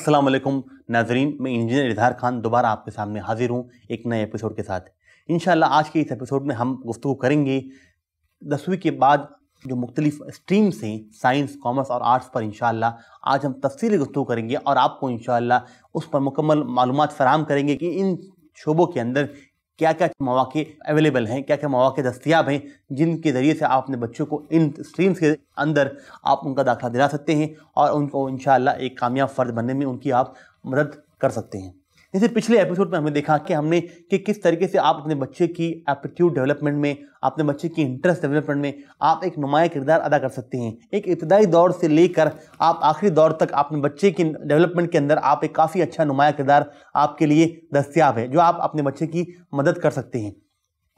अस्सलाम वालेकुम नाजरीन मैं इंजीनियर इजहार खान दोबारा आपके सामने हाजिर हूँ एक नए एपिसोड के साथ इन आज के इस एपिसोड में हम गुफ्तु करेंगे दसवीं के बाद जो मुख्तलिफ स्ट्रीम्स हैं साइंस कॉमर्स और आर्ट्स पर इन आज हम तफसीली गुफ्तु करेंगे और आपको इन उस पर मुकम्मल मालूम फराम करेंगे कि इन शोबों के अंदर क्या क्या मौाक़े अवेलेबल हैं क्या क्या मौाक़े दस्तियाब हैं जिनके ज़रिए से आप अपने बच्चों को इन स्ट्रीम्स के अंदर आप उनका दाखिला दिला सकते हैं और उनको इन एक कामयाब फ़र्द बनने में उनकी आप मदद कर सकते हैं जैसे पिछले एपिसोड में हमने देखा कि हमने कि किस तरीके से आप अपने बच्चे की एप्टीट्यूड डेवलपमेंट में अपने बच्चे की इंटरेस्ट डेवलपमेंट में आप एक नुमाया किरदार अदा कर सकते हैं एक इब्तदाई दौर से लेकर आप आखिरी दौर तक अपने बच्चे की डेवलपमेंट के अंदर आप एक काफ़ी अच्छा नुमाया किरदार आपके लिए दस्तियाब है जो आप अपने बच्चे की मदद कर सकते हैं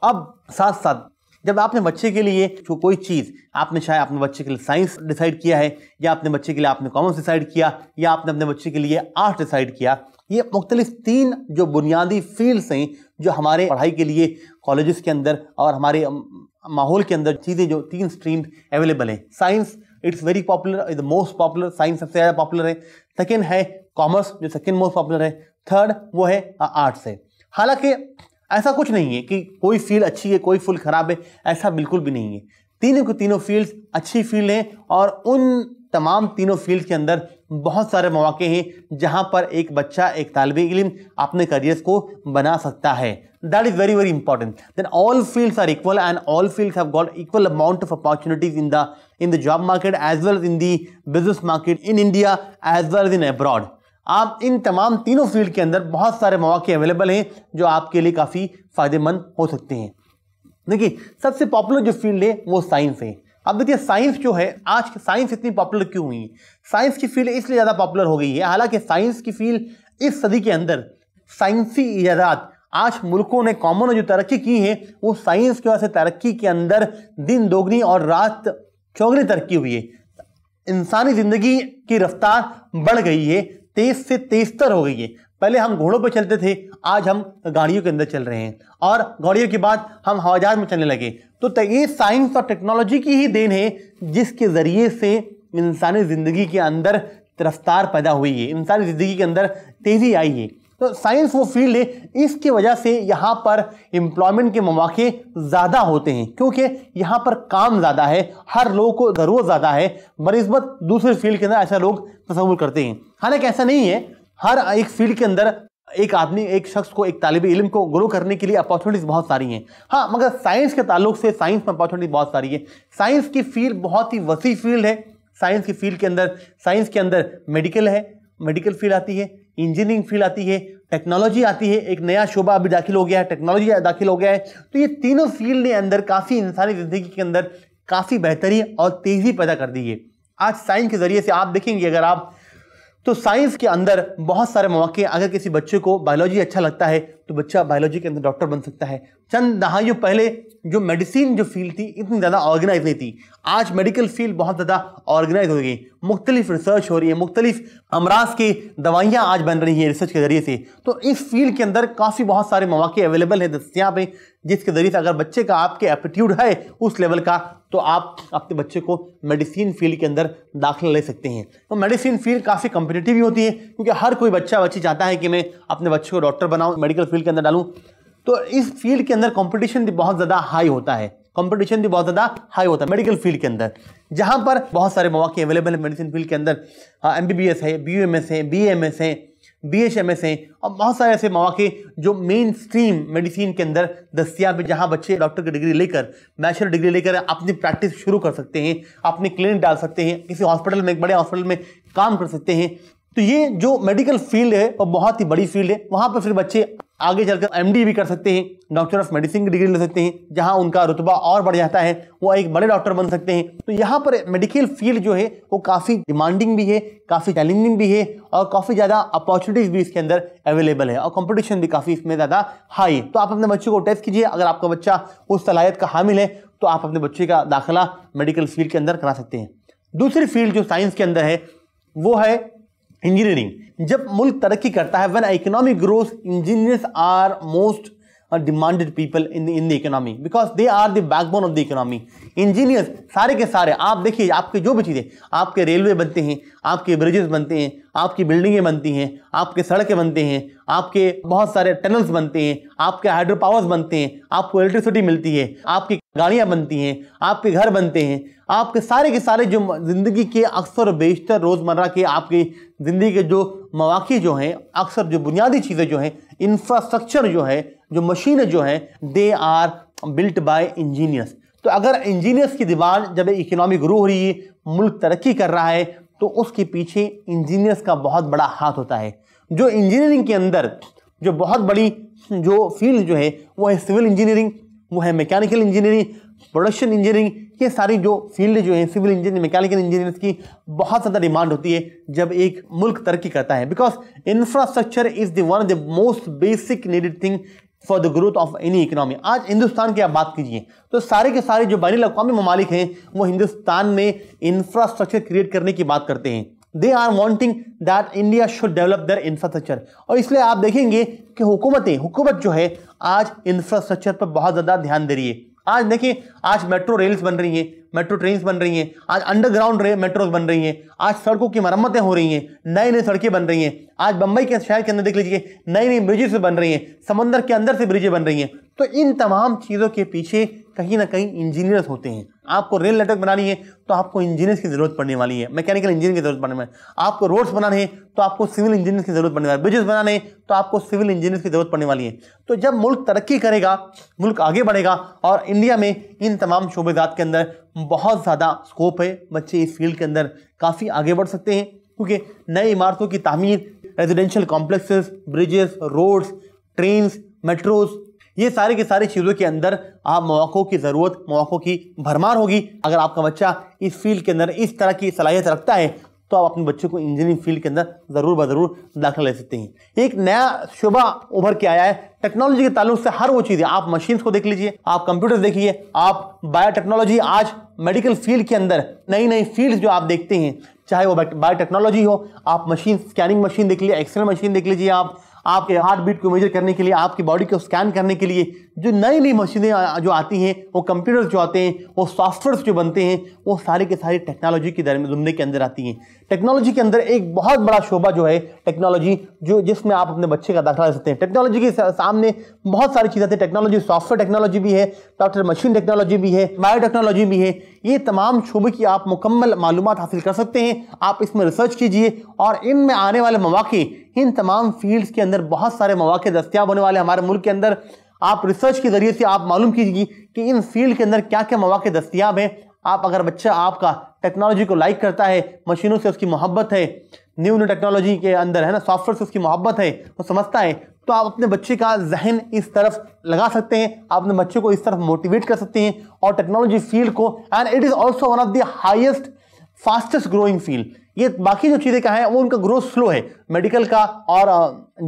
अब साथ साथ जब आपने बच्चे के लिए जो कोई चीज़ आपने शायद अपने बच्चे के लिए साइंस डिसाइड किया है या अपने बच्चे के लिए आपने कॉमर्स डिसाइड किया या आपने अपने बच्चे के लिए आर्ट्स डिसाइड किया ये मुख्तलिफ तीन जो बुनियादी फील्ड्स हैं जो हमारे पढ़ाई के लिए कॉलेज़ के अंदर और हमारे माहौल के अंदर चीज़ें जो तीन स्ट्रीम अवेलेबल हैं science it's very popular is the most popular science सबसे ज़्यादा पॉपुलर है सेकेंड है कॉमर्स जो सेकेंड मोस्ट पॉपुलर है थर्ड वो है आर्ट्स है हालांकि ऐसा कुछ नहीं है कि कोई फील्ड अच्छी है कोई फील्ड खराब है ऐसा बिल्कुल भी नहीं है तीनों के तीनों फील्ड्स अच्छी फील्ड हैं और उन तमाम तीनों फील्ड के अंदर बहुत सारे मौके हैं जहां पर एक बच्चा एक तालब इलम अपने करियर को बना सकता है that is very very important then all fields are equal and all fields have got equal amount of opportunities in the in the job market as well in the business market in India as well in abroad आप इन तमाम तीनों field के अंदर बहुत सारे मौके available हैं जो आपके लिए काफ़ी फायदेमंद हो सकते हैं देखिए सबसे पॉपुलर जो फील्ड है वो साइंस है अब देखिए साइंस जो है आज साइंस इतनी पॉपुलर क्यों हुई है साइंस की फील्ड इसलिए ज़्यादा पॉपुलर हो गई है हालांकि साइंस की फील्ड इस सदी के अंदर साइंसी ईजादात आज मुल्कों ने कॉमन जो तरक्की की है वो साइंस की वजह से तरक्की के अंदर दिन दोगुनी और रात चौगनी तरक्की हुई है इंसानी ज़िंदगी की रफ्तार बढ़ गई है तेज़ से तेज़तर हो गई है पहले हम घोड़ों पर चलते थे आज हम गाड़ियों के अंदर चल रहे हैं और गाड़ियों के बाद हम हवाई जहाज में चलने लगे तो ये साइंस और टेक्नोलॉजी की ही देन है जिसके ज़रिए से इंसानी ज़िंदगी के अंदर रफ्तार पैदा हुई है इंसानी ज़िंदगी के अंदर तेज़ी आई है तो साइंस वो फील्ड है इसकी वजह से यहाँ पर एम्प्लॉयमेंट के मौाक़े ज़्यादा होते हैं क्योंकि यहाँ पर काम ज़्यादा है हर लोग को ज़रूरत ज़्यादा है बनस्बत दूसरे फील्ड के अंदर ऐसा लोग तस्वूर करते हैं हालांकि ऐसा नहीं है हर एक फील्ड के अंदर एक आदमी एक शख्स को एक तालब इलम को ग्रो करने के लिए अपॉर्चुनिटीज़ बहुत सारी हैं हाँ मगर साइंस के ताल्लुक से साइंस में अपॉर्चुनिटीज़ बहुत सारी है साइंस की फील्ड बहुत ही वसी फील्ड है साइंस की फील्ड के अंदर साइंस के अंदर मेडिकल है मेडिकल फील्ड आती है इंजीनियरिंग फील्ड आती है टेक्नोलॉजी आती है एक नया शोबा अभी दाखिल हो गया है टेक्नोलॉजी दाखिल हो गया है तो ये तीनों फील्ड ने अंदर काफ़ी इंसानी ज़िंदगी के अंदर काफ़ी बेहतरी और तेज़ी पैदा कर दी है आज साइंस के ज़रिए से आप देखेंगे अगर आप तो साइंस के अंदर बहुत सारे मौके अगर किसी बच्चे को बायोलॉजी अच्छा लगता है तो बच्चा बायोलॉजी के अंदर डॉक्टर बन सकता है चंद दहाइयों पहले जो मेडिसिन जो फील्ड थी इतनी ज़्यादा ऑर्गेनाइज नहीं थी आज मेडिकल फील्ड बहुत ज़्यादा ऑर्गेनाइज हो गई मुख्तलिफ रिसर्च हो रही है मुख्तलिफ अमराज की दवाइयाँ आज बन रही हैं रिसर्च के ज़रिए से तो इस फील्ड के अंदर काफ़ी बहुत सारे मौके अवेलेबल है दस्तियाब हैं जिसके ज़रिए से अगर बच्चे का आपके एप्टीट्यूड है उस लेवल का तो आप आपके बच्चे को मेडिसिन फील्ड के अंदर दाखिला ले सकते हैं तो मेडिसिन फील्ड काफ़ी कम्पिटेटिव भी होती है क्योंकि हर कोई बच्चा बच्ची चाहता है कि मैं अपने बच्चे को डॉक्टर बनाऊँ मेडिकल फील्ड के अंदर डालूँ तो इस फील्ड के अंदर कॉम्पिटिशन भी बहुत ज़्यादा हाई होता है कंपटीशन भी बहुत ज़्यादा हाई होता है मेडिकल फील्ड के अंदर जहाँ पर बहुत सारे मौके अवेलेबल है मेडिसिन फील्ड के अंदर एम बी बी एस है बी यू एम एस है बी एम एस है बी एच एम एस हैं और बहुत सारे ऐसे मौाक़े जो मेन स्ट्रीम मेडिसिन के अंदर दस्तियाब है जहाँ बच्चे डॉक्टर की डिग्री लेकर बैचलर डिग्री लेकर अपनी प्रैक्टिस शुरू कर सकते हैं अपनी क्लिनिक डाल सकते हैं किसी हॉस्पिटल में एक बड़े हॉस्पिटल में काम कर सकते हैं तो ये जो मेडिकल फील्ड है वो बहुत ही बड़ी फील्ड है वहाँ पर फिर बच्चे आगे चलकर एम भी कर सकते हैं डॉक्टर ऑफ मेडिसिन की डिग्री ले सकते हैं जहाँ उनका रुतबा और बढ़ जाता है वो एक बड़े डॉक्टर बन सकते हैं तो यहाँ पर मेडिकल फील्ड जो है वो काफ़ी डिमांडिंग भी है काफ़ी चैलेंजिंग भी है और काफ़ी ज़्यादा अपॉर्चुनिटीज़ भी इसके अंदर अवेलेबल है और कॉम्पिटिशन भी काफ़ी इसमें ज़्यादा हाई है तो आप अपने बच्चे को टेस्ट कीजिए अगर आपका बच्चा उस सलाहियत का हामिल है तो आप अपने बच्चे का दाखिला मेडिकल फील्ड के अंदर करा सकते हैं दूसरी फील्ड जो साइंस के अंदर है वो है इंजीनियरिंग जब मुल्क तरक्की करता है one economic growth engineers are most demanded people in in the economy because they are the backbone of the economy engineers सारे के सारे आप देखिए आपके जो भी चीज़ें आपके रेलवे बनते हैं आपके ब्रिजेस बनते हैं आपकी बिल्डिंगें बनती हैं आपके सड़कें बनते हैं आपके बहुत सारे टनल्स बनते हैं आपके हाइड्रो पावर्स बनते हैं आपको इलेक्ट्रिसिटी मिलती है आपकी गाड़ियाँ बनती हैं आपके घर बनते हैं आपके सारे के सारे जो ज़िंदगी के अक्सर बेशतर रोज़मर्रा के आपके ज़िंदगी के जो मौाक़े जो हैं अक्सर जो बुनियादी चीज़ें जो हैं इंफ्रास्ट्रक्चर जो है जो मशीनें जो हैं they are built by engineers तो अगर इंजीनियर्स की डिमांड जब इकोनॉमी ग्रो हो रही है मुल्क तरक्की कर रहा है तो उसके पीछे इंजीनियर्स का बहुत बड़ा हाथ होता है जो इंजीनियरिंग के अंदर जो बहुत बड़ी जो फील्ड जो है वो है सिविल इंजीनियरिंग वो है मैकेनिकल इंजीनियरिंग प्रोडक्शन इंजीनियरिंग ये सारी जो फील्ड जो है सिविल इंजीनियरिंग मैकेनिकल इंजीनियर्स की बहुत ज़्यादा डिमांड होती है जब एक मुल्क तरक्की करता है because infrastructure is the one of the most basic needed thing for the growth of any economy आज हिंदुस्तान की आप बात कीजिए तो सारे के सारे जो बैन अवी ममालिक हैं वो हिंदुस्तान में इंफ्रास्ट्रक्चर क्रिएट करने की बात करते हैं they are wanting that India should develop their infrastructure और इसलिए आप देखेंगे कि हुकूमतें हुकूमत जो है आज इंफ्रास्ट्रक्चर पर बहुत ज़्यादा ध्यान दे रही है आज देखिए आज मेट्रो रेल्स बन रही हैं मेट्रो ट्रेन बन रही हैं आज अंडरग्राउंड मेट्रोज बन रही हैं आज सड़कों की मरम्मतें हो रही हैं नई नई सड़कें बन रही हैं आज बंबई के शहर के अंदर देख लीजिए नई नई ब्रिजेस बन रही हैं समंदर के अंदर से ब्रिजें बन रही हैं तो इन तमाम चीज़ों के पीछे कहीं ना कहीं इंजीनियर्स होते हैं आपको रेल नेटवर्क बनानी है तो आपको इंजीनियर्स की जरूरत पड़ने वाली है मैकेनिकल इंजीनियर की जरूरत पड़ने वाली है आपको रोड्स बनाने हैं तो आपको सिविल इंजीनियर्स की जरूरत पड़ने वाली है ब्रिजेस बनाने हैं तो आपको सिविल इंजीनियर्स की जरूरत पड़ने वाली है तो जब मुल्क तरक्की करेगा मुल्क आगे बढ़ेगा और इंडिया में इन तमाम शोबेजात के अंदर बहुत ज़्यादा स्कोप है बच्चे इस फील्ड के अंदर काफ़ी आगे बढ़ सकते हैं क्योंकि नई इमारतों की तमीर residential complexes bridges roads trains metros ये सारी की सारी चीज़ों के अंदर आप मौक़ों की ज़रूरत मौक़ों की भरमार होगी अगर आपका बच्चा इस फील्ड के अंदर इस तरह की सलाहियत रखता है तो आप अपने बच्चों को इंजीनियरिंग फील्ड के अंदर ज़रूर बरूर दाखिला ले सकते हैं एक नया शुबा उभर के आया है टेक्नोलॉजी के ताल्लुक से हर वो चीज़ें आप मशीन्स को देख लीजिए आप कंप्यूटर्स देखिए आप बायोटेक्नोलॉजी आज मेडिकल फील्ड के अंदर नई नई फील्ड्स जो आप देखते हैं चाहे वो बायोटेक्नोलॉजी हो आप मशीन स्कैनिंग मशीन देख लीजिए एक्सरे मशीन देख लीजिए आप आपके हार्ट बीट को मेजर करने के लिए आपकी बॉडी को स्कैन करने के लिए जो नई नई मशीनें जो आती हैं वो कंप्यूटर्स जो आते हैं वो सॉफ्टवेयर्स जो बनते हैं वो सारे के सारे टेक्नोलॉजी के दर में जुमले के अंदर आती हैं टेक्नोलॉजी के अंदर एक बहुत बड़ा शोभा जो है टेक्नोलॉजी जो जिसमें आप अपने बच्चे का दाखिला ले सकते हैं टेक्नोलॉजी के सामने बहुत सारी चीज़ें आती टेक्नोलॉजी सॉफ्टवेयर टेक्नोलॉजी भी है डॉक्टर मशीन टेक्नोलॉजी भी है बायो टेक्नोलॉजी भी है ये तमाम शोबे की आप मुकम्मल मालूम हासिल कर सकते हैं आप इसमें रिसर्च कीजिए और इनमें आने वाले मौाक़े इन तमाम फील्ड्स के अंदर बहुत सारे मौाक़े दस्तियाब होने वाले हमारे मुल्क के अंदर आप रिसर्च के ज़रिए से आप मालूम कीजिए कि इन फील्ड के अंदर क्या क्या मौाक़े दस्तियाब हैं आप अगर बच्चा आपका टेक्नोलॉजी को लाइक करता है मशीनों से उसकी मोहब्बत है न्यू न्यू टेक्नोलॉजी के अंदर है ना सॉफ्टवेयर से उसकी मोहब्बत है वो समझता है तो आप अपने बच्चे का जहन इस तरफ लगा सकते हैं आप अपने बच्चे को इस तरफ मोटिवेट कर सकते हैं और टेक्नोलॉजी फील्ड को and it is also one of the highest fastest growing field ये बाकी जो चीज़ें का है वो उनका ग्रोथ स्लो है मेडिकल का और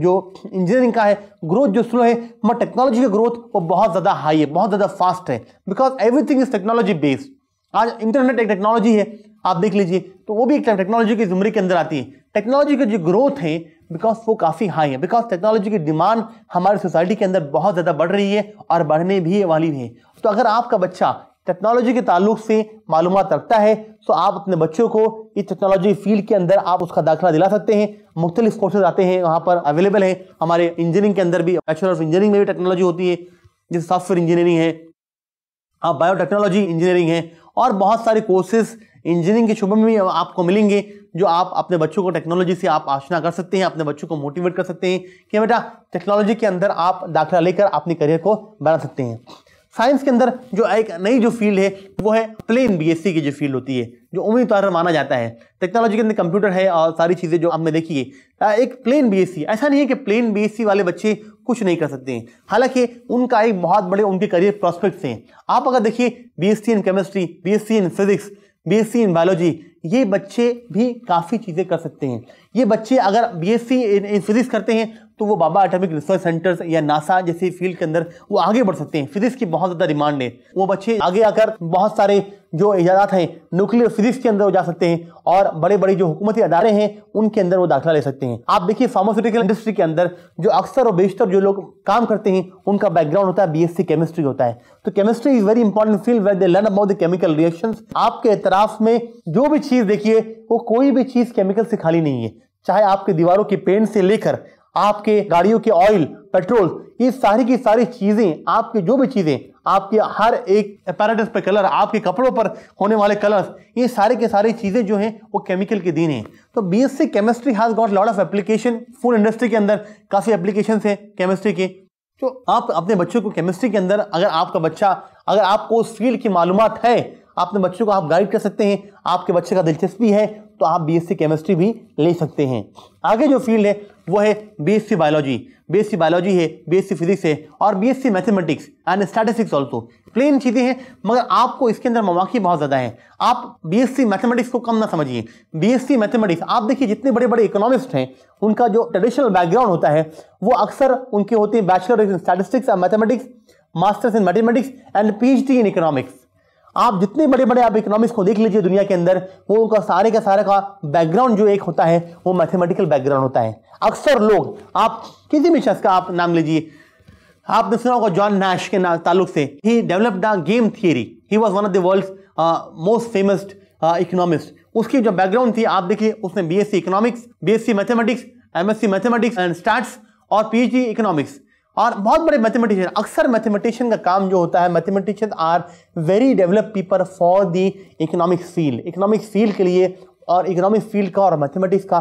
जो इंजीनियरिंग का है ग्रोथ जो स्लो है मगर टेक्नोलॉजी का ग्रोथ वो बहुत ज़्यादा हाई है बहुत ज़्यादा फास्ट है because everything is technology based आज इंटरनेट एक टेक्नोलॉजी है आप देख लीजिए तो वो भी एक टेक्नोलॉजी के जुमरे के अंदर आती है टेक्नोलॉजी का जो ग्रोथ है बिकॉज वो काफ़ी हाई है बिकॉज टेक्नोलॉजी की डिमांड हमारी सोसाइटी के अंदर बहुत ज़्यादा बढ़ रही है और बढ़ने भी वाली है तो अगर आपका बच्चा टेक्नोलॉजी के ताल्लुक से मालूम रखता है तो आप अपने बच्चों को इस टेक्नोलॉजी फील्ड के अंदर आप उसका दाखिला दिला सकते हैं मुख्तलिफ कोर्सेज आते हैं वहाँ पर अवेलेबल हैं हमारे इंजीनियरिंग के अंदर भी बैचलर ऑफ इंजीनियरिंग में भी टेक्नोलॉजी होती है जैसे सॉफ्टवेयर इंजीनियरिंग है आप बायोटेक्नोलॉजी इंजीनियरिंग है और बहुत सारे कोर्सेज इंजीनियरिंग के शुभ में भी आपको मिलेंगे जो आप अपने बच्चों को टेक्नोलॉजी से आप आशना कर सकते हैं अपने बच्चों को मोटिवेट कर सकते हैं कि बेटा टेक्नोलॉजी के अंदर आप दाखिला लेकर अपने करियर को बना सकते हैं साइंस के अंदर जो एक नई जो फील्ड है वो है प्लेन बीएससी की जो फील्ड होती है जो उम्मीदवार तो माना जाता है टेक्नोलॉजी के अंदर कंप्यूटर है और सारी चीज़ें जो आपने देखी है एक प्लेन बीएससी ऐसा नहीं है कि प्लेन बीएससी वाले बच्चे कुछ नहीं कर सकते हैं हालांकि उनका एक बहुत बड़े उनके करियर प्रॉस्पेक्ट्स हैं आप अगर देखिए B in chemistry B in physics B in biology ये बच्चे भी काफ़ी चीज़ें कर सकते हैं ये बच्चे अगर एस इन फिजिक्स करते हैं तो वो बाबा एटॉमिक रिसर्च सेंटर्स या नासा जैसी फील्ड के अंदर वो आगे बढ़ सकते हैं फिजिक्स की बहुत ज़्यादा डिमांड है वो बच्चे आगे आकर बहुत सारे जो इजादात हैं न्यूक्लियर फिजिक्स के अंदर वो जा सकते हैं और बड़े बड़े जो हुकूमती अदारे हैं उनके अंदर वो दाखिला ले सकते हैं आप देखिए फार्मास्यूटिकल इंडस्ट्री के अंदर जो अक्सर और बेशतर जो लोग काम करते हैं उनका बैकग्राउंड होता है बीएससी केमिस्ट्री होता है तो chemistry is very important field where they learn about the chemical reaction आपके एतराफ में जो भी चीज़ देखिए वो कोई भी चीज़ केमिकल से खाली नहीं है चाहे आपके दीवारों के पेंट से लेकर आपके गाड़ियों के ऑयल पेट्रोल ये सारी की सारी चीज़ें आपके जो भी चीज़ें आपके हर एक अपैरेटस पे कलर आपके कपड़ों पर होने वाले कलर्स ये सारे के सारी चीज़ें जो हैं वो केमिकल के दीन हैं तो BSc chemistry has got lot of application food industry के अंदर काफ़ी एप्लीकेशन है केमिस्ट्री के तो आप अपने बच्चों को केमिस्ट्री के अंदर अगर आपका बच्चा अगर आपको उस फील्ड की मालूम है अपने बच्चों को आप गाइड कर सकते हैं आपके बच्चे का दिलचस्पी है तो आप बीएससी केमिस्ट्री भी ले सकते हैं आगे जो फील्ड है वो है बीएससी बायोलॉजी बीएससी बायोलॉजी है बीएससी फिजिक्स है और BSc mathematics and statistics also plain चीज़ें हैं मगर आपको इसके अंदर मौाक़े बहुत ज़्यादा है आप बीएससी मैथमेटिक्स को कम ना समझिए बीएससी मैथमेटिक्स आप देखिए जितने बड़े बड़े इकोनॉमिस्ट हैं उनका जो ट्रेडिशनल बैकग्राउंड होता है वो अक्सर उनके होते हैं bachelor in statistics and mathematics masters in mathematics and P in economics आप जितने बड़े बड़े आप इकोनॉमिक्स को देख लीजिए दुनिया के अंदर वो उनका सारे का सारे का बैकग्राउंड जो एक होता है वो मैथमेटिकल बैकग्राउंड होता है अक्सर लोग आप किसी भी शख्स का आप नाम लीजिए आपने सुना होगा जॉन नैश के ताल्लुक से he developed the game theory he was one of the world's most famous economist उसकी जो बैकग्राउंड थी आप देखिए उसने C economics M mathematics C mathematics and start और पी डी इकोनॉमिक्स और बहुत बड़े मैथमेटिशियन अक्सर मैथमेटिशियन का काम जो होता है mathematician are very develop people for the economic field economic field के लिए और इकोनॉमिक फील्ड का और मैथमेटिक्स का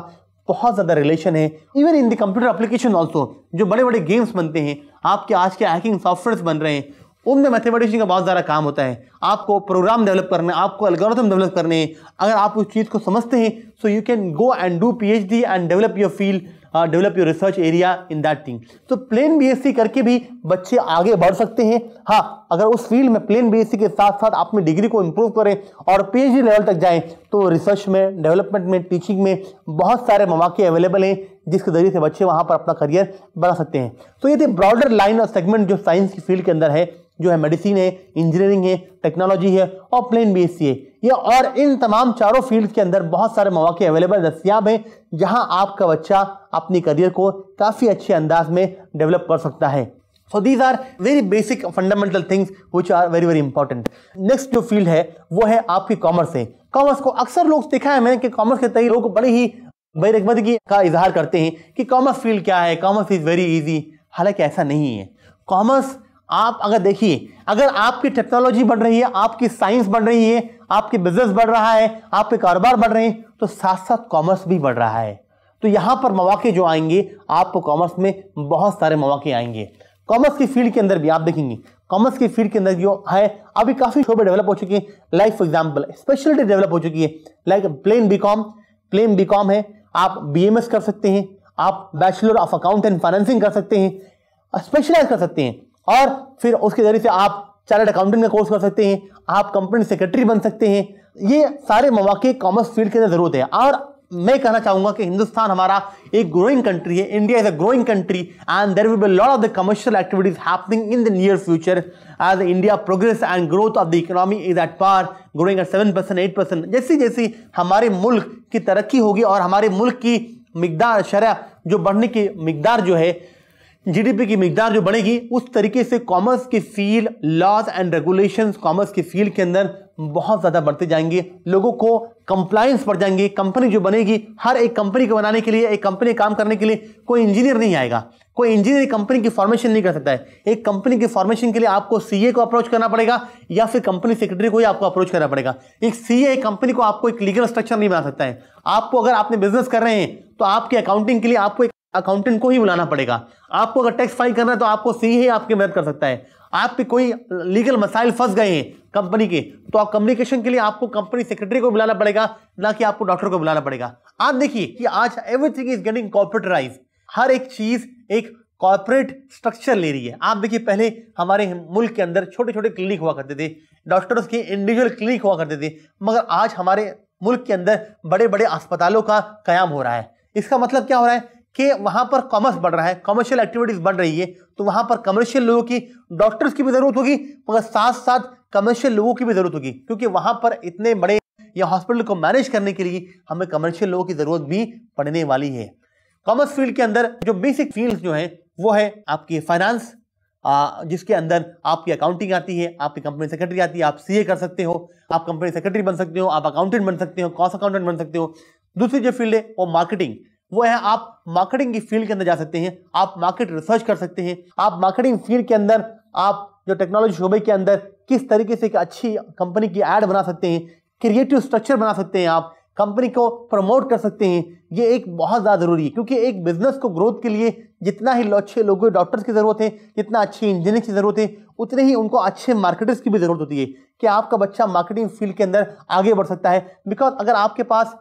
बहुत ज़्यादा रिलेशन है even in the computer application also जो बड़े बड़े गेम्स बनते हैं आपके आज के हैकिंग सॉफ्टवेयर बन रहे हैं उनमें मैथमेटिशियन का बहुत ज़्यादा काम होता है आपको प्रोग्राम डेवलप करने आपको एल्गोरिथम डेवलप करने अगर आप उस चीज़ को समझते हैं so you can go and do P H D and develop your field develop your research area in that thing तो प्लेन बीएससी करके भी बच्चे आगे बढ़ सकते हैं हाँ अगर उस फील्ड में प्लेन बीएससी के साथ साथ अपनी डिग्री को इम्प्रूव करें और पीएचडी लेवल तक जाएं तो रिसर्च में डेवलपमेंट में टीचिंग में बहुत सारे मौाक़े अवेलेबल हैं जिसके ज़रिए से बच्चे वहाँ पर अपना करियर बना सकते हैं तो ये थे ब्रॉडर लाइन और सेगमेंट जो साइंस की फील्ड के अंदर है जो है मेडिसिन है इंजीनियरिंग है टेक्नोलॉजी है और प्लेन बीएससी है ये और इन तमाम चारों फील्ड के अंदर बहुत सारे मौके अवेलेबल दस्तियाब हैं जहां आपका बच्चा अपनी करियर को काफ़ी अच्छे अंदाज में डेवलप कर सकता है so these are very basic fundamental things which are very very important next जो फील्ड है वो है आपकी कॉमर्स है कॉमर्स को अक्सर लोग देखा है मैंने कि कॉमर्स के कई लोग बड़े ही बेरकमत का इजहार करते हैं कि कॉमर्स फील्ड क्या है कॉमर्स इज़ वेरी ईजी हालांकि ऐसा नहीं है कॉमर्स आप अगर देखिए अगर आपकी टेक्नोलॉजी बढ़ रही है आपकी साइंस बढ़ रही है आपकी बिजनेस बढ़ रहा है आपके कारोबार बढ़ रहे हैं तो साथ साथ कॉमर्स भी बढ़ रहा है तो यहाँ पर मौाक़े जो आएंगे आपको कॉमर्स में बहुत सारे मौाक़े आएंगे कॉमर्स की फील्ड के अंदर भी आप देखेंगे कॉमर्स की फील्ड के अंदर जो है अभी काफ़ी शोबे डेवलप हो चुके हैं like for example speciality develop हो चुकी है like plain B com plain B com है आप बी कर सकते हैं आप bachelor of account and financing कर सकते हैं स्पेशलाइज कर सकते हैं और फिर उसके जरिए से आप चार्ट अकाउंटिंग का कोर्स कर सकते हैं आप कंपनी सेक्रेटरी बन सकते हैं ये सारे मौाक़े कॉमर्स फील्ड के अंदर ज़रूरत है और मैं कहना चाहूंगा कि हिंदुस्तान हमारा एक ग्रोइंग कंट्री है India is a growing country and there will be lot of the commercial activities happening in the near future as India progress and growth of the economy is at par growing at seven percent eight percent जैसी जैसी हमारे मुल्क की तरक्की होगी और हमारे मुल्क की मकदार शरह जो बढ़ने की मकदार जो है जीडीपी की मिकदार जो बढ़ेगी उस तरीके से कॉमर्स के field laws and regulation commerce के फील्ड के अंदर बहुत ज़्यादा बढ़ते जाएंगे लोगों को कंप्लायंस बढ़ जाएंगे कंपनी जो बनेगी हर एक कंपनी को बनाने के लिए एक कंपनी काम करने के लिए कोई इंजीनियर नहीं आएगा कोई इंजीनियर कंपनी की फॉर्मेशन नहीं कर सकता है एक कंपनी की फॉर्मेशन के लिए आपको सीए को अप्रोच करना पड़ेगा या फिर कंपनी सेक्रेटरी को ही आपको अप्रोच करना पड़ेगा एक सीए एक कंपनी को आपको एक लीगल स्ट्रक्चर नहीं बना सकता है आपको अगर आपने बिजनेस कर रहे हैं तो आपके अकाउंटिंग के लिए आपको एक अकाउंटेंट को ही बुलाना पड़ेगा आपको अगर टैक्स फाइल करना है तो आपको सी ही आपकी मदद कर सकता है आपके कोई लीगल मसाइल फंस गए हैं कंपनी के तो आप कम्युनिकेशन के लिए आपको कंपनी सेक्रेटरी को बुलाना पड़ेगा ना कि आपको डॉक्टर को बुलाना पड़ेगा आप देखिए कि आज एवरीथिंग इज गेटिंग कॉर्पोरेटराइज हर एक चीज एक कॉर्पोरेट स्ट्रक्चर ले रही है आप देखिए पहले हमारे मुल्क के अंदर छोटे छोटे क्लिनिक हुआ करते थे डॉक्टर्स के इंडिविजुअल क्लिनिक हुआ करते थे मगर आज हमारे मुल्क के अंदर बड़े बड़े अस्पतालों का कयाम हो रहा है इसका मतलब क्या हो रहा है कि वहाँ पर कॉमर्स बढ़ रहा है कॉमर्शियल एक्टिविटीज़ बढ़ रही है तो वहाँ पर कमर्शियल लोगों की डॉक्टर्स की भी ज़रूरत होगी मगर साथ साथ कमर्शियल लोगों की भी ज़रूरत होगी क्योंकि वहाँ पर इतने बड़े या हॉस्पिटल को मैनेज करने के लिए हमें कमर्शियल लोगों की ज़रूरत भी पड़ने वाली है कॉमर्स फील्ड के अंदर जो बेसिक फील्ड जो है वो है आपकी फाइनेंस जिसके अंदर आपकी अकाउंटिंग आती है आपकी कंपनी सेक्रेटरी आती है आप सीए कर सकते हो आप कंपनी सेक्रेटरी बन सकते हो आप अकाउंटेंट बन सकते हो कॉस्ट अकाउंटेंट बन सकते हो दूसरी जो फील्ड है वो मार्केटिंग वो है आप मार्केटिंग की फील्ड के अंदर जा सकते हैं आप मार्केट रिसर्च कर सकते हैं आप मार्केटिंग फील्ड के अंदर आप जो टेक्नोलॉजी शोबे के अंदर किस तरीके से एक अच्छी कंपनी की एड बना सकते हैं क्रिएटिव स्ट्रक्चर बना सकते हैं आप कंपनी को प्रमोट कर सकते हैं ये एक बहुत ज़्यादा ज़रूरी है क्योंकि एक बिजनेस को ग्रोथ के लिए जितना ही अच्छे लोगों डॉक्टर्स की ज़रूरत है जितना अच्छी इंजीनियर की ज़रूरत है उतने ही उनको अच्छे मार्केटर्स की भी ज़रूरत होती है कि आपका बच्चा मार्केटिंग फील्ड के अंदर आगे बढ़ सकता है बिकॉज अगर आपके पास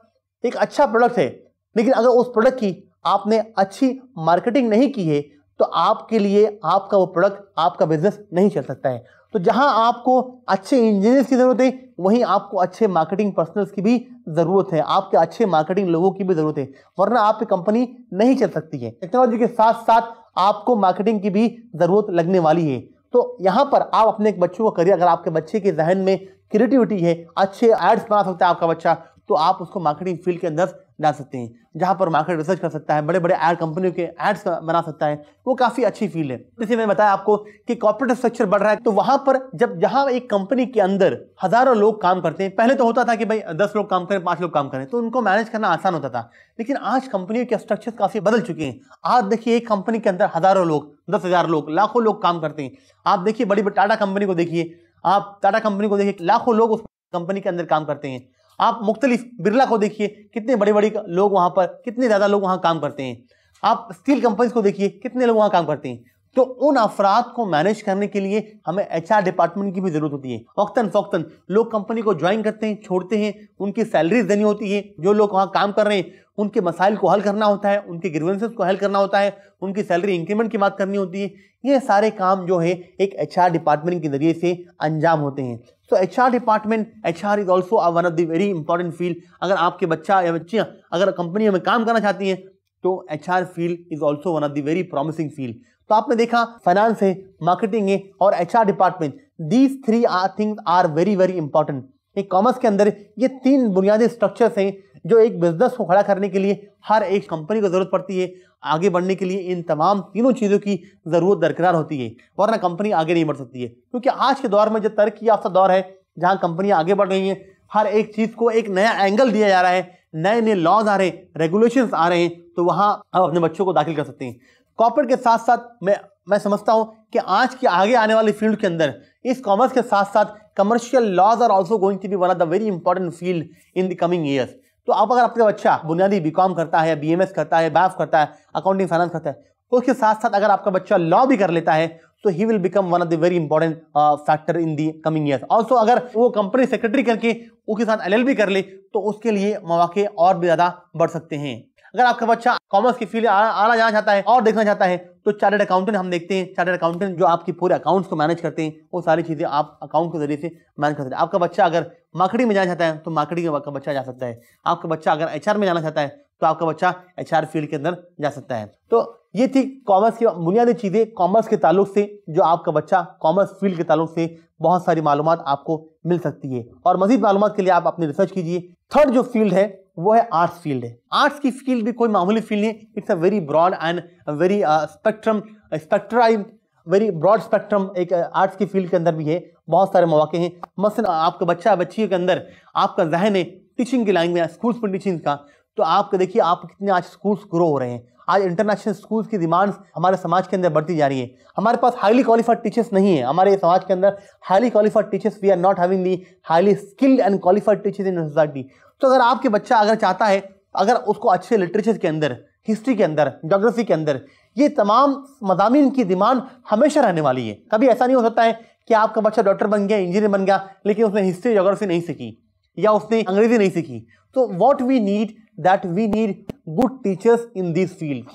एक अच्छा प्रोडक्ट है लेकिन अगर उस प्रोडक्ट की आपने अच्छी मार्केटिंग नहीं की है तो आपके लिए आपका वो प्रोडक्ट आपका बिजनेस नहीं चल सकता है तो जहां आपको अच्छे इंजीनियर्स की ज़रूरत है वहीं आपको अच्छे मार्केटिंग पर्सनल्स की भी ज़रूरत है आपके अच्छे मार्केटिंग लोगों की भी ज़रूरत है वरना आपकी कंपनी नहीं चल सकती है टेक्नोलॉजी के साथ साथ आपको मार्केटिंग की भी ज़रूरत लगने वाली है तो यहाँ पर आप अपने एक बच्चों का करियर अगर आपके बच्चे के जहन में क्रिएटिविटी है अच्छे एड्स बना सकता है आपका बच्चा तो आप उसको मार्केटिंग फील्ड के अंदर जा सकते हैं जहाँ पर मार्केट रिसर्च कर सकता है बड़े बड़े एड कंपनियों के एड्स बना सकता है वो काफ़ी अच्छी फील्ड है जैसे मैंने बताया आपको कि कॉपरेटिव स्ट्रक्चर बढ़ रहा है तो वहाँ पर जब जहाँ एक कंपनी के अंदर हज़ारों लोग काम करते हैं पहले तो होता था कि भाई दस लोग काम करें पाँच लोग काम करें तो उनको मैनेज करना आसान होता था लेकिन आज कंपनियों के स्ट्रक्चर काफ़ी बदल चुके हैं आज देखिए एक कंपनी के अंदर हज़ारों लोग दस हज़ार लोग लाखों लोग काम करते हैं आप देखिए बड़ी टाटा कंपनी को देखिए आप टाटा कंपनी को देखिए लाखों लोग उस कंपनी के अंदर काम करते हैं आप मुख्तलिफ बिरला को देखिए कितने बड़े बड़े लोग वहाँ पर कितने ज़्यादा लोग वहाँ काम करते हैं आप स्टील कंपनीज को देखिए कितने लोग वहाँ काम करते हैं तो उन अफराद को मैनेज करने के लिए हमें एच डिपार्टमेंट की भी ज़रूरत होती है वक्ता फ़ौक्ता लोग कंपनी को ज्वाइन करते हैं छोड़ते हैं उनकी सैलरीज देनी होती है जो लोग वहाँ काम कर रहे हैं उनके मसाइल को हल करना होता है उनके ग्रीवेंसेस को हल करना होता है उनकी सैलरी इंक्रीमेंट की बात करनी होती है ये सारे काम जो है एक एच डिपार्टमेंट के जरिए से अंजाम होते हैं so H department H R is also one of the very important field अगर आपके बच्चा या बच्चियाँ अगर कंपनी में काम करना चाहती हैं तो H field is also one of the very promising field तो आपने देखा फाइनेंस है मार्केटिंग है और H department these three things are very very important एक कॉमर्स के अंदर ये तीन बुनियादी स्ट्रक्चर्स हैं जो एक बिजनेस को खड़ा करने के लिए हर एक कंपनी को ज़रूरत पड़ती है आगे बढ़ने के लिए इन तमाम तीनों चीज़ों की ज़रूरत दरकरार होती है वरना कंपनी आगे नहीं बढ़ सकती है क्योंकि आज के दौर में जो तरक्की याफ्ता दौर है जहाँ कंपनियाँ आगे बढ़ रही हैं हर एक चीज़ को एक नया एंगल दिया जा रहा है नए नए लॉज आ रहे हैं रेगुलेशन आ रहे हैं तो वहाँ आप अपने बच्चों को दाखिल कर सकते हैं कॉपर के साथ साथ मैं मैं समझता हूँ कि आज के आगे आने वाली फील्ड के अंदर इस कॉमर्स के साथ साथ commercial laws are also going to be one of the very important field in the coming years तो आप अगर आपका बच्चा बुनियादी बी कॉम करता है बी एम एस करता है बैफ करता है अकाउंटिंग फाइनेंस करता है तो उसके साथ साथ अगर आपका बच्चा लॉ भी कर लेता है तो he will become one of the very important factor in the coming year also अगर वो कंपनी सेक्रेटरी करके उसके साथ एल एल बी कर ले तो उसके लिए मौके और भी ज़्यादा बढ़ सकते हैं अगर आपका बच्चा कॉमर्स की फील्ड आना जाना चाहता है और देखना चाहता है तो चार्टर्ड अकाउंटेंट हम देखते हैं चार्टर्ड अकाउंटेंट जो आपकी पूरे अकाउंट्स को मैनेज करते हैं वो सारी चीज़ें आप अकाउंट के जरिए से मैनेज कर सकते हैं आपका बच्चा अगर मार्केटिंग में जाना चाहता है तो मार्केटिंग आपका बच्चा जा सकता है आपका बच्चा अगर एच में जाना चाहता है तो आपका बच्चा एच फील्ड के अंदर जा सकता है तो ये थी कॉमर्स की बुनियादी चीज़ें कॉमर्स के ताल्लुक से जो आपका बच्चा कॉमर्स फील्ड के ताल्लुक से बहुत सारी मालूम आपको मिल सकती है और मजीद मालूम के लिए आप अपनी रिसर्च कीजिए थर्ड जो फील्ड है वो है आर्ट्स फील्ड है आर्ट्स की फील्ड भी कोई मामूली फील्ड नहीं है it's a very broad and very spectrum spectrum very broad spectrum एक आर्ट्स uh, की फील्ड के अंदर भी है बहुत सारे मौके हैं मसलन आपका बच्चा बच्चियों के अंदर आपका जहन है टीचिंग की लाइन में स्कूल्स में टीचिंग का तो आपके देखिए आप कितने आज स्कूल्स ग्रो हो रहे हैं आज इंटरनेशनल स्कूल्स की डिमांड्स हमारे समाज के अंदर बढ़ती जा रही है हमारे पास हाईली क्वालिफाइड टीचर्स नहीं है हमारे समाज के अंदर highly qualified teachers we are not having the highly skilled and qualified teachers in society तो अगर आपके बच्चा अगर चाहता है अगर उसको अच्छे लिटरेचर के अंदर हिस्ट्री के अंदर जोग्राफी के अंदर ये तमाम मजामी की डिमांड हमेशा रहने वाली है कभी ऐसा नहीं हो सकता है कि आपका बच्चा डॉक्टर बन गया इंजीनियर बन गया लेकिन उसने हिस्ट्री जोग्राफी नहीं सीखी या उसने अंग्रेजी नहीं सीखी तो what we need that we need good teachers in this field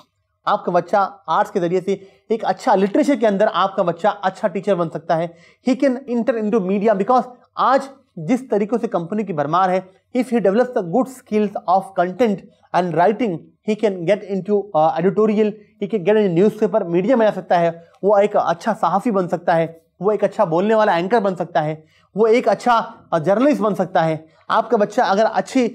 आपका बच्चा आर्ट्स के जरिए से एक अच्छा लिटरेचर के अंदर आपका बच्चा अच्छा टीचर बन सकता है he can enter into media because आज जिस तरीकों से कंपनी की भरमार है if he develops the good skills of content and writing he can get into editorial he can get in newspaper media में आ सकता है वो एक अच्छा सहाफ़ी बन सकता है वो एक अच्छा बोलने वाला एंकर बन सकता है वो एक अच्छा जर्नलिस्ट बन सकता है आपका बच्चा अगर अच्छी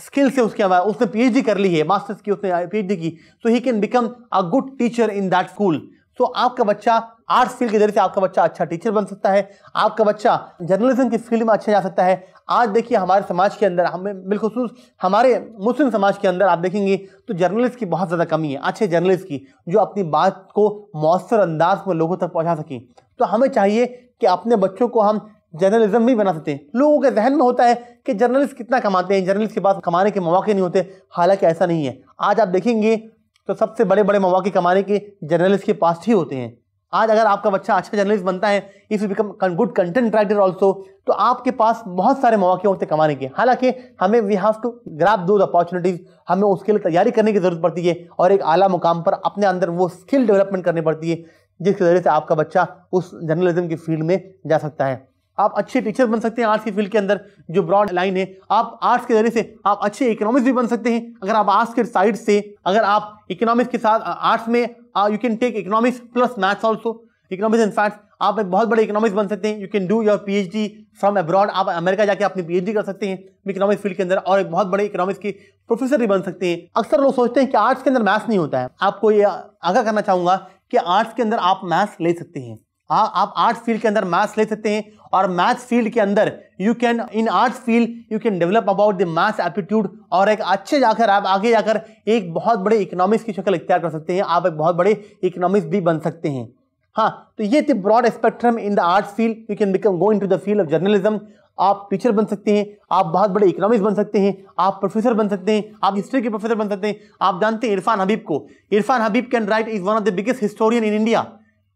स्किल से उसके हमारा उसने पीएचडी कर ली है मास्टर्स की उसने पीएचडी की तो he can become a good teacher in that school तो आपका बच्चा आर्ट्स फील्ड के जरिए से आपका बच्चा अच्छा टीचर बन सकता है आपका बच्चा जर्नलिज्म की फील्ड में अच्छा जा सकता है आज देखिए हमारे समाज के अंदर हमें बिलखसूस हमारे मुस्लिम समाज के अंदर आप देखेंगे तो जर्नलिस्ट की बहुत ज़्यादा कमी है अच्छे जर्नलिस्ट की जो अपनी बात को मौसर अंदाज में लोगों तक पहुँचा सकें तो हमें चाहिए कि अपने बच्चों को हम जर्नलिज्म भी बना सकते हैं लोगों के जहन में होता है कि जर्नलिस्ट कितना कमाते हैं जर्नलिस्ट के पास कमाने के मौके नहीं होते हालांकि ऐसा नहीं है आज आप देखेंगे तो सबसे बड़े बड़े मौके कमाने के जर्नलिस्ट के पास ही होते हैं आज अगर आपका बच्चा अच्छा जर्नलिस्ट बनता है if you become good content writer also तो आपके पास बहुत सारे मौके होते हैं कमाने के हालांकि हमें we have to grab the opportunities हमें उसके लिए तैयारी करने की ज़रूरत पड़ती है और एक आला मुकाम पर अपने अंदर वो स्किल डेवलपमेंट करनी पड़ती है जिसके ज़रिए से आपका बच्चा उस जर्नलिज्म की फील्ड में जा सकता है आप अच्छे टीचर बन सकते हैं आर्ट्स की फील्ड के अंदर जो ब्रॉड लाइन है आप आर्ट्स के जरिए से आप अच्छे इकोनॉमिक्स भी बन सकते हैं अगर आप आर्ट्स के साइड से अगर आप इकोनॉमिक्स के साथ आर्ट्स में you can take economics plus maths also economics and science आप एक बहुत बड़े इकोनॉमिक्स बन सकते हैं you can do your PhD from abroad आप अमेरिका जाकर अपनी पीएचडी कर सकते हैं इकोनॉमिक्स फील्ड के अंदर और एक बहुत बड़े इकोनॉमिक्स के प्रोफेसर भी बन सकते हैं अक्सर लोग सोचते हैं कि आर्ट्स के अंदर मैथ्स नहीं होता है आपको ये आगा करना चाहूँगा कि आर्ट्स के अंदर आप मैथ्स ले सकते हैं हाँ आप आर्ट्स फील्ड के अंदर मैथ्स ले सकते हैं और मैथ्स फील्ड के अंदर you can in arts field you can develop about the maths aptitude और एक अच्छे जाकर आप आगे जाकर एक बहुत बड़े इकोनॉमिक्स की शक्ल इख्तियार कर सकते हैं आप एक बहुत बड़े इकोनॉमिक्स भी बन सकते हैं हाँ तो ये थे broad spectrum in the arts field you can become go into the field of journalism आप टीचर बन सकते हैं आप बहुत बड़े इकोनॉमिक बन सकते हैं आप प्रोफेसर बन सकते हैं आप हिस्ट्री के प्रोफेसर बन सकते हैं आप जानते हैं इरफान हबीब को Irfan Habib can write is one of the biggest historian in India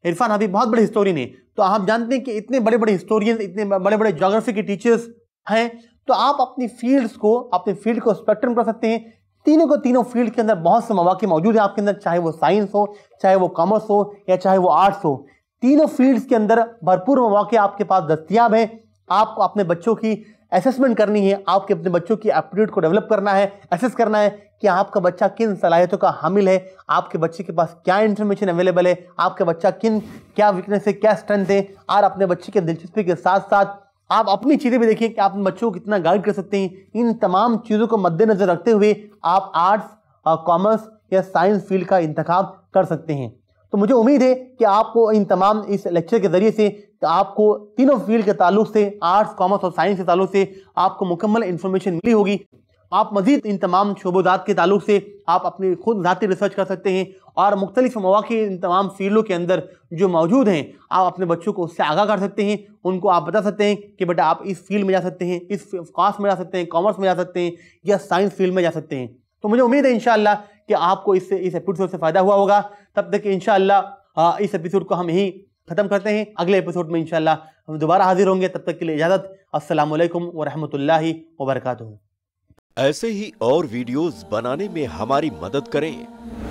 Irfan Habib बहुत बड़े हिस्टोरियन है तो आप जानते हैं कि इतने बड़े बड़े हिस्टोरियन इतने बड़े बड़े जोग्राफी के टीचर्स हैं तो आप अपनी फील्ड्स को अपने फील्ड को स्पेक्ट्रम कर सकते हैं तीनों को तीनों फील्ड के अंदर बहुत से मौाक़े मौजूद हैं आपके अंदर चाहे वो साइंस हो चाहे वो कॉमर्स हो या चाहे वो आर्ट्स हो तीनों फील्ड्स के अंदर भरपूर मौाक़े आपके पास दस्तियाब हैं आपको अपने बच्चों की असेसमेंट करनी है आपके अपने बच्चों की एप्टीट्यूड को डेवलप करना है असेस करना है कि आपका बच्चा किन सलाहियतों का हामिल है आपके बच्चे के पास क्या इन्फॉर्मेशन अवेलेबल है आपका बच्चा किन क्या वीकनेस है क्या स्ट्रेंथ है और अपने बच्चे के दिलचस्पी के साथ साथ आप अपनी चीज़ें भी देखिए कि आप अपने बच्चों को कितना गाइड कर सकते हैं इन तमाम चीज़ों को मद्देनजर रखते हुए आप आर्ट्स कॉमर्स uh, या साइंस फील्ड का इंतखब कर सकते हैं तो मुझे उम्मीद है कि आपको इन तमाम इस लेक्चर के ज़रिए से तो आपको तीनों फील्ड के ताल्लुक से आर्ट्स कॉमर्स और साइंस के ताल्लुक से आपको मुकम्मल इन्फॉर्मेशन मिली होगी आप मजीद इन तमाम शोबोजात के ताल्लुक से आप अपनी खुद ज़ाती रिसर्च कर सकते हैं और मुख्तलिफ मौाक़े इन तमाम फील्डों के अंदर जो मौजूद हैं आप अपने बच्चों को उससे आगाह कर सकते हैं उनको आप बता सकते हैं कि बेटा आप इस फील्ड में जा सकते हैं इस कास्ट में जा सकते हैं कॉमर्स में जा सकते हैं या साइंस फील्ड में जा सकते हैं तो मुझे उम्मीद है इन कि आपको इससे इस एपिसोड से फ़ायदा हुआ होगा तब तक इन इस एपिसोड को हम यहीं ख़त्म करते हैं अगले एपिसोड में इनशाला हम दोबारा हाजिर होंगे तब तक के लिए इजाज़त असलकम वरहमल वबरकू ऐसे ही और वीडियोस बनाने में हमारी मदद करें